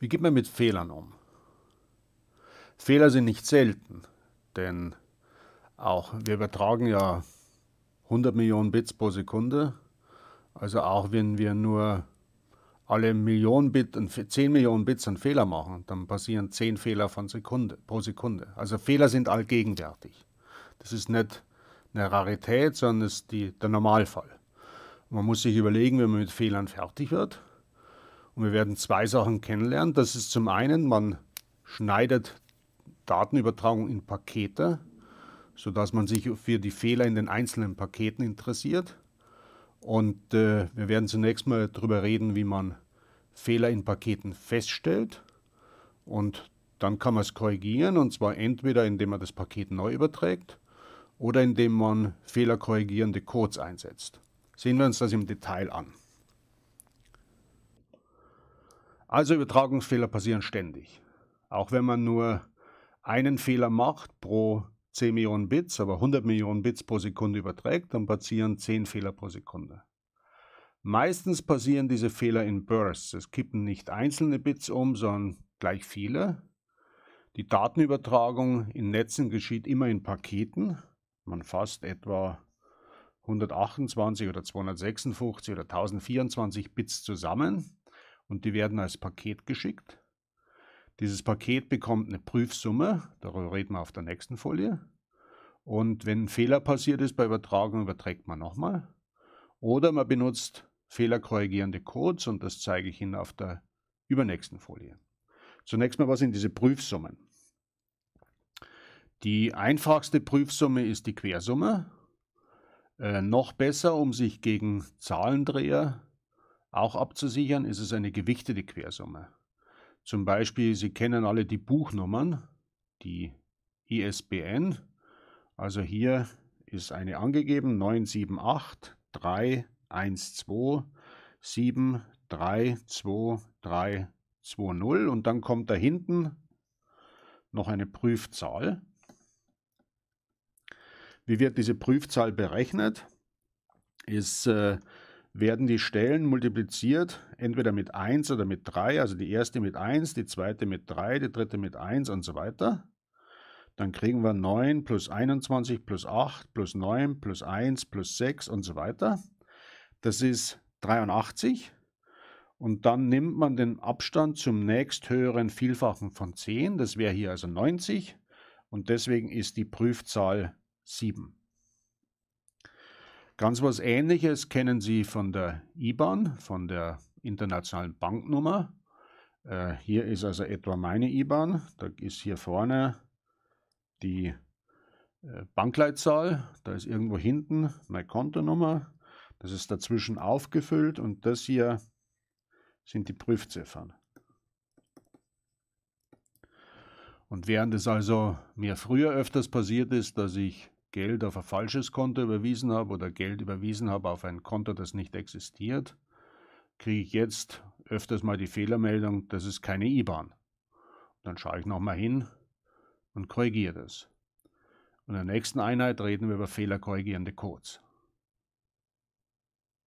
Wie geht man mit Fehlern um? Fehler sind nicht selten, denn auch wir übertragen ja 100 Millionen Bits pro Sekunde. Also auch wenn wir nur alle Millionen Bit, 10 Millionen Bits einen Fehler machen, dann passieren 10 Fehler von Sekunde, pro Sekunde. Also Fehler sind allgegenwärtig. Das ist nicht eine Rarität, sondern ist die, der Normalfall. Man muss sich überlegen, wenn man mit Fehlern fertig wird, und wir werden zwei Sachen kennenlernen. Das ist zum einen, man schneidet Datenübertragung in Pakete, sodass man sich für die Fehler in den einzelnen Paketen interessiert. Und äh, wir werden zunächst mal darüber reden, wie man Fehler in Paketen feststellt. Und dann kann man es korrigieren, und zwar entweder indem man das Paket neu überträgt oder indem man fehlerkorrigierende Codes einsetzt. Sehen wir uns das im Detail an. Also Übertragungsfehler passieren ständig. Auch wenn man nur einen Fehler macht pro 10 Millionen Bits, aber 100 Millionen Bits pro Sekunde überträgt, dann passieren 10 Fehler pro Sekunde. Meistens passieren diese Fehler in Bursts. Es kippen nicht einzelne Bits um, sondern gleich viele. Die Datenübertragung in Netzen geschieht immer in Paketen. Man fasst etwa 128 oder 256 oder 1024 Bits zusammen und die werden als Paket geschickt. Dieses Paket bekommt eine Prüfsumme, darüber reden wir auf der nächsten Folie. Und wenn ein Fehler passiert ist bei Übertragung, überträgt man nochmal. Oder man benutzt fehlerkorrigierende Codes und das zeige ich Ihnen auf der übernächsten Folie. Zunächst mal, was sind diese Prüfsummen? Die einfachste Prüfsumme ist die Quersumme. Äh, noch besser, um sich gegen Zahlendreher auch abzusichern ist es eine gewichtete Quersumme. Zum Beispiel, Sie kennen alle die Buchnummern, die ISBN. Also hier ist eine angegeben 978 312 732320 und dann kommt da hinten noch eine Prüfzahl. Wie wird diese Prüfzahl berechnet? Ist äh, werden die Stellen multipliziert, entweder mit 1 oder mit 3, also die erste mit 1, die zweite mit 3, die dritte mit 1 und so weiter. Dann kriegen wir 9 plus 21 plus 8 plus 9 plus 1 plus 6 und so weiter. Das ist 83. Und dann nimmt man den Abstand zum nächsthöheren Vielfachen von 10, das wäre hier also 90. Und deswegen ist die Prüfzahl 7. Ganz was Ähnliches kennen Sie von der IBAN, von der internationalen Banknummer. Äh, hier ist also etwa meine IBAN. Da ist hier vorne die äh, Bankleitzahl. Da ist irgendwo hinten meine Kontonummer. Das ist dazwischen aufgefüllt und das hier sind die Prüfziffern. Und während es also mir früher öfters passiert ist, dass ich Geld auf ein falsches Konto überwiesen habe oder Geld überwiesen habe auf ein Konto, das nicht existiert, kriege ich jetzt öfters mal die Fehlermeldung, das ist keine IBAN. Dann schaue ich nochmal hin und korrigiere das. Und in der nächsten Einheit reden wir über fehlerkorrigierende Codes.